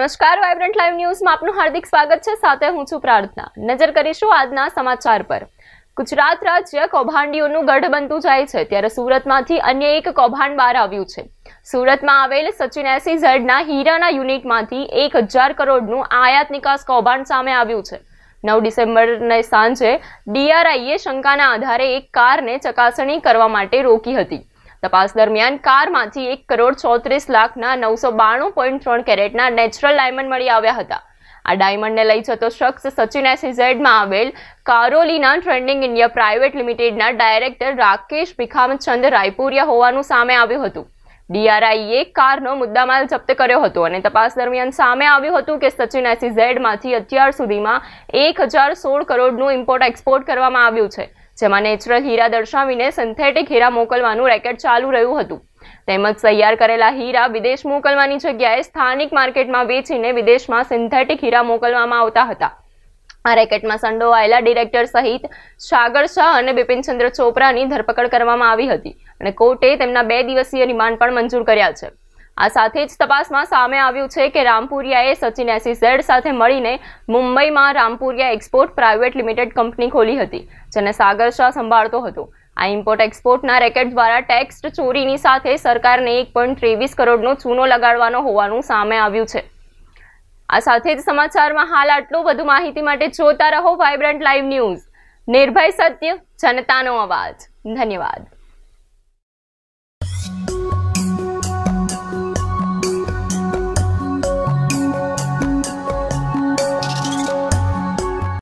નમસ્કાર vibrant live ન્યૂઝમાં આપનું હાર્દિક સ્વાગત છે સાથે હું છું પ્રાર્થના નજર કરીશું આજના સમાચાર પર ગુજરાત રાજ્ય કૌભાંડીઓનું ગઢ બનતું જાય છે ત્યારે સુરતમાંથી અન્ય એક કૌભાંડ બહાર આવ્યું છે સુરતમાં આવેલ સચિન એસી ઝેડના હીરાના યુનિટમાંથી એક હજાર કરોડનું આયાત નિકાસ કૌભાંડ સામે આવ્યું છે નવ ડિસેમ્બરને સાંજે ડીઆરઆઈએ શંકાના આધારે એક કારને ચકાસણી કરવા માટે રોકી હતી તપાસ દરમિયાન કારમાંથી એક કરોડ ચોત્રીસ લાખના નવસો બાણું પોઈન્ટ ત્રણ કેરેટના નેચરલ ડાયમંડ મળી આવ્યા હતા આ ડાયમંડને લઈ જતો શખ્સ સચિન એસિઝેડમાં આવેલ કારોલીના ટ્રેન્ડિંગ ઇન્ડિયા પ્રાઇવેટ લિમિટેડના ડાયરેક્ટર રાકેશ ભિખામચંદ રાયપુરિયા હોવાનું સામે આવ્યું હતું ડીઆરઆઈએ કારનો મુદ્દામાલ જપ્ત કર્યો હતો અને તપાસ દરમિયાન સામે આવ્યું હતું કે સચિન એસી ઝેડમાંથી અત્યાર સુધીમાં એક હજાર સોળ કરોડનું ઇમ્પોર્ટ એક્સપોર્ટ કરવામાં આવ્યું છે જેમાં નેચરલ હીરા દર્શાવીને સિન્થેટિક હીરા મોકલવાનું રેકેટ ચાલુ રહ્યું હતું તેમજ તૈયાર કરેલા હીરા વિદેશ મોકલવાની જગ્યાએ સ્થાનિક માર્કેટમાં વેચીને વિદેશમાં સિન્થેટિક હીરા મોકલવામાં આવતા હતા આ રેકેટમાં સંડોવાયેલા ડિરેક્ટર સહિત સાગર શાહ અને બિપિનચંદ્ર ચોપરાની ધરપકડ કરવામાં આવી હતી અને કોર્ટે તેમના બે દિવસીય રિમાન્ડ પણ મંજૂર કર્યા છે આ સાથે જ તપાસમાં સામે આવ્યું છે કે રામપુરિયાએ સચિન એસીઝેડ સાથે મળીને મુંબઈમાં Rampuria export private limited company ખોલી હતી જેને સાગર શાહ સંભાળતો હતો આ ઇમ્પોર્ટ એક્સપોર્ટના રેકેટ દ્વારા ટેક્સ ચોરીની સાથે સરકારને એક પોઈન્ટ ત્રેવીસ કરોડનો ચૂનો લગાડવાનો હોવાનું સામે આવ્યું છે આ સાથે જ સમાચારમાં હાલ આટલું વધુ માહિતી માટે જોતા રહો વાઇબ્રન્ટ લાઈવ ન્યૂઝ નિર્ભય સત્ય જનતાનો અવાજ ધન્યવાદ